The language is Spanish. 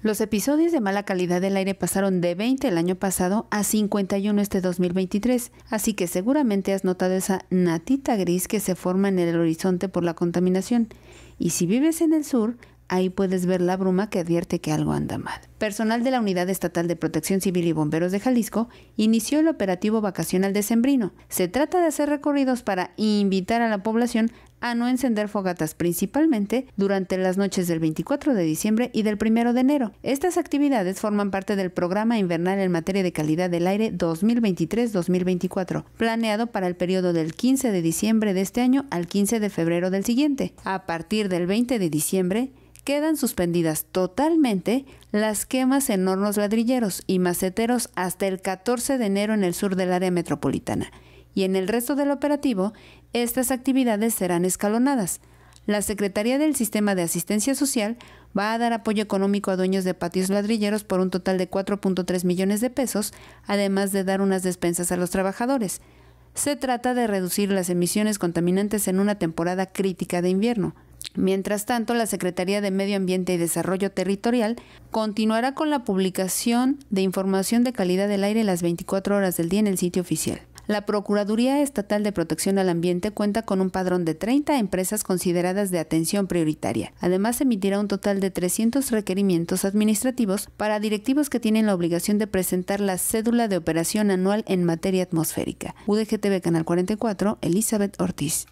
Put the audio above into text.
Los episodios de mala calidad del aire pasaron de 20 el año pasado a 51 este 2023, así que seguramente has notado esa natita gris que se forma en el horizonte por la contaminación. Y si vives en el sur, ahí puedes ver la bruma que advierte que algo anda mal. Personal de la Unidad Estatal de Protección Civil y Bomberos de Jalisco inició el operativo vacacional de Sembrino. Se trata de hacer recorridos para invitar a la población a no encender fogatas principalmente durante las noches del 24 de diciembre y del 1 de enero. Estas actividades forman parte del programa invernal en materia de calidad del aire 2023-2024, planeado para el periodo del 15 de diciembre de este año al 15 de febrero del siguiente. A partir del 20 de diciembre, quedan suspendidas totalmente las quemas en hornos ladrilleros y maceteros hasta el 14 de enero en el sur del área metropolitana y en el resto del operativo, estas actividades serán escalonadas. La Secretaría del Sistema de Asistencia Social va a dar apoyo económico a dueños de patios ladrilleros por un total de 4.3 millones de pesos, además de dar unas despensas a los trabajadores. Se trata de reducir las emisiones contaminantes en una temporada crítica de invierno. Mientras tanto, la Secretaría de Medio Ambiente y Desarrollo Territorial continuará con la publicación de información de calidad del aire las 24 horas del día en el sitio oficial. La Procuraduría Estatal de Protección al Ambiente cuenta con un padrón de 30 empresas consideradas de atención prioritaria. Además, emitirá un total de 300 requerimientos administrativos para directivos que tienen la obligación de presentar la cédula de operación anual en materia atmosférica. UDGTV Canal 44, Elizabeth Ortiz.